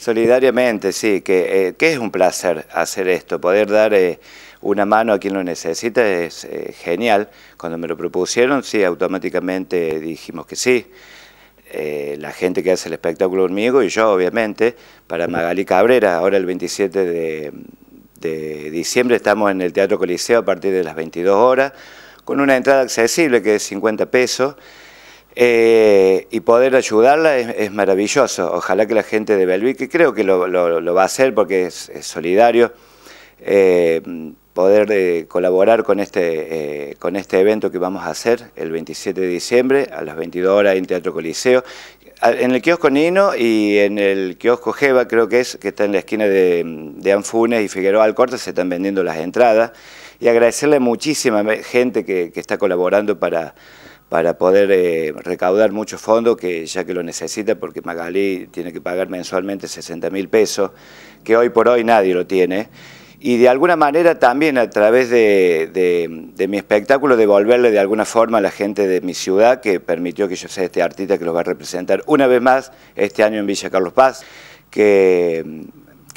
Solidariamente, sí, eh, que, es un placer hacer esto, poder dar eh, una mano a quien lo necesita es eh, genial. Cuando me lo propusieron, sí, automáticamente dijimos que sí. la gente que hace el espectáculo conmigo y yo, obviamente, para Magali Cabrera, ahora el 27 de, de diciembre estamos en el Teatro Coliseo a partir de las 22 horas, con una entrada accesible que es 50 pesos. Eh, y poder ayudarla es, maravilloso. Ojalá que la gente de Belví, que creo que lo, va a hacer porque es, solidario, eh, poder eh, colaborar con este, con este evento que vamos a hacer el 27 de diciembre a las 22 horas en Teatro Coliseo. En el kiosco Nino y en el kiosco Jeva, creo que es, que está en la esquina de, Anfunes y Figueroa Alcorta, se están vendiendo las entradas. Y agradecerle a muchísima gente que, que está colaborando para para poder eh, recaudar muchos fondos, que ya que lo necesita, porque Magalí tiene que pagar mensualmente 60 mil pesos, que hoy por hoy nadie lo tiene. Y de alguna manera también a través de, de mi espectáculo devolverle de alguna forma a la gente de mi ciudad que permitió que yo sea este artista que lo va a representar una vez más este año en Villa Carlos Paz, que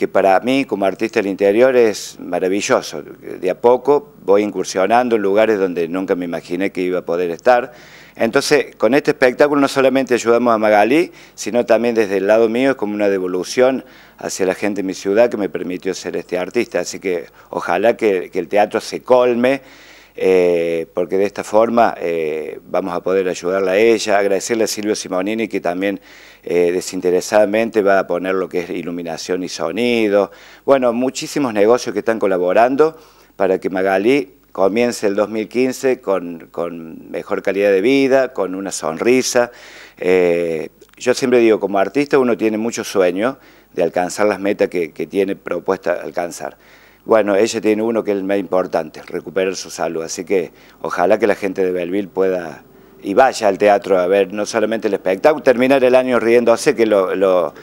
que para mí como artista del interior es maravilloso. De a poco voy incursionando en lugares donde nunca me imaginé que iba a poder estar. Entonces, con este espectáculo no solamente ayudamos a Magalí, sino también desde el lado mío es como una devolución hacia la gente de mi ciudad que me permitió ser este artista. Así que ojalá que, que el teatro se colme eh, porque de esta forma eh, vamos a poder ayudarla a ella, agradecerle a Silvio Simonini que también eh, desinteresadamente va a poner lo que es iluminación y sonido, bueno, muchísimos negocios que están colaborando para que Magalí comience el 2015 con, mejor calidad de vida, con una sonrisa. yo siempre digo, como artista uno tiene mucho sueño de alcanzar las metas que tiene propuesta alcanzar. Bueno, ella tiene uno que es el más importante, recuperar su salud. Así que ojalá que la gente de Belleville pueda y vaya al teatro a ver no solamente el espectáculo, terminar el año riendo. Hace que lo, lo,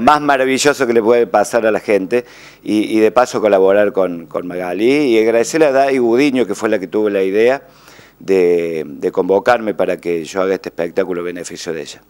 más maravilloso que le puede pasar a la gente, y, de paso colaborar con, Magali, y agradecerle a Dai Gudiño, que fue la que tuvo la idea de, de convocarme para que yo haga este espectáculo beneficio de ella.